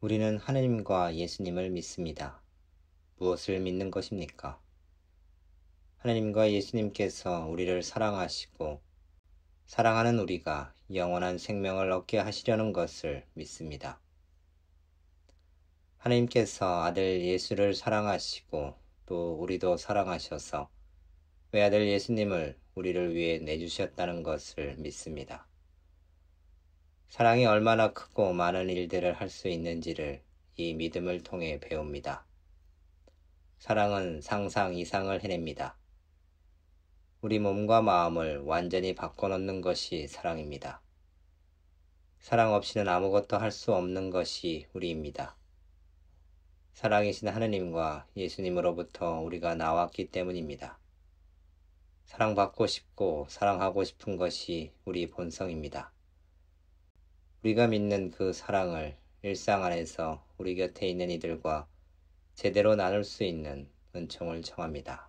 우리는 하느님과 예수님을 믿습니다. 무엇을 믿는 것입니까? 하느님과 예수님께서 우리를 사랑하시고 사랑하는 우리가 영원한 생명을 얻게 하시려는 것을 믿습니다. 하느님께서 아들 예수를 사랑하시고 또 우리도 사랑하셔서 외아들 예수님을 우리를 위해 내주셨다는 것을 믿습니다. 사랑이 얼마나 크고 많은 일들을 할 수 있는지를 이 믿음을 통해 배웁니다. 사랑은 상상 이상을 해냅니다. 우리 몸과 마음을 완전히 바꿔놓는 것이 사랑입니다. 사랑 없이는 아무것도 할 수 없는 것이 우리입니다. 사랑이신 하느님과 예수님으로부터 우리가 나왔기 때문입니다. 사랑받고 싶고 사랑하고 싶은 것이 우리 본성입니다. 우리가 믿는 그 사랑을 일상 안에서 우리 곁에 있는 이들과 제대로 나눌 수 있는 은총을 청합니다.